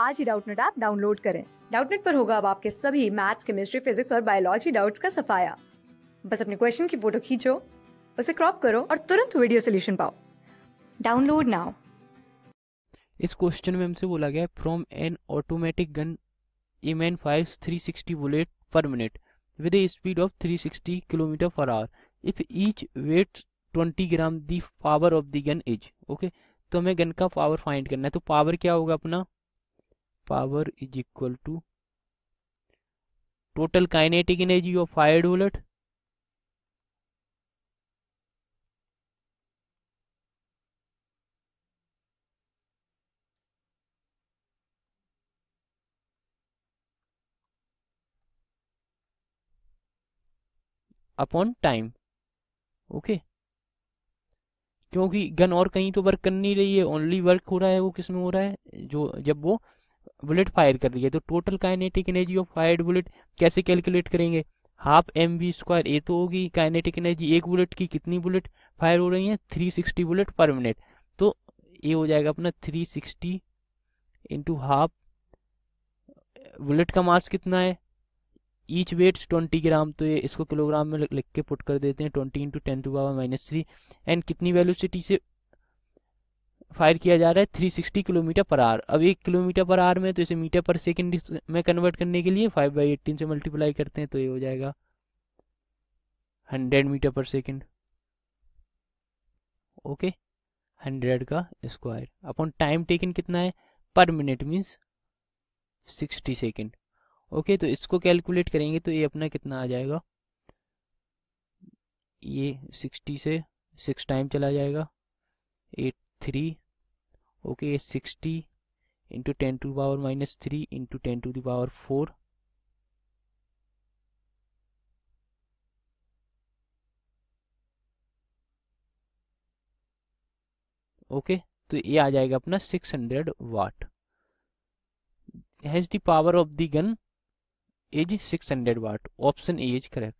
आज ही Doubtnut app download करें डाउटनेट पर होगा अब आपके सभी मैथ्स केमिस्ट्री फिजिक्स और बायोलॉजी डाउट्स का सफाया बस अपने क्वेश्चन की फोटो खींचो उसे क्रॉप करो और तुरंत वीडियो सोल्यूशन पाओ डाउनलोड नाउ इस क्वेश्चन में हमसे बोला गया from an automatic gun M N five three sixty bullet per minute with a speed of three sixty kilometre per hour if each weight twenty gram the power of the gun is okay तो हमें gun का power find करना है तो power क्या होगा अपना power is equal to total kinetic energy of fire bullet upon time okay क्योंकि गन और कहीं तो वर्क कर नहीं रही है ओनली वर्क हो रहा है वो किसमें हो रहा है जो जब वो बुलेट फायर कर रही है तो total kinetic energy of fired bullet कैसे कैलकुलेट करेंगे हाफ एम वी स्क्वायर ए तो होगी काइनेटिक एनर्जी एक बुलेट की कितनी बुलेट फायर हो रही है three sixty bullet per minute तो ये हो जाएगा अपना three sixty into half bullet का मास कितना है ईच वेट्स ट्वेंटी ग्राम तो ये इसको किलोग्राम में लिख के पुट कर देते हैं twenty into ten to power minus three and कितनी वेलोसिटी से फायर किया जा रहा है 360 किलोमीटर पर आर अब एक किलोमीटर पर आर में तो इसे मीटर पर सेकेंड में कन्वर्ट करने के लिए फाइव बाई एट्टीन से मल्टीप्लाई करते हैं तो ये हो जाएगा hundred metre per second okay hundred का स्क्वायर अपॉन टाइम टेकन कितना है per minute means sixty second okay तो इसको कैलकुलेट करेंगे तो ये अपना कितना आ जाएगा ये सिक्सटी से सिक्स टाइम चला जाएगा eight three okay sixty into ten to power minus three into ten to power four okay तो ये आ जाएगा अपना six hundred watt has the power of the gun is six hundred watt option A is correct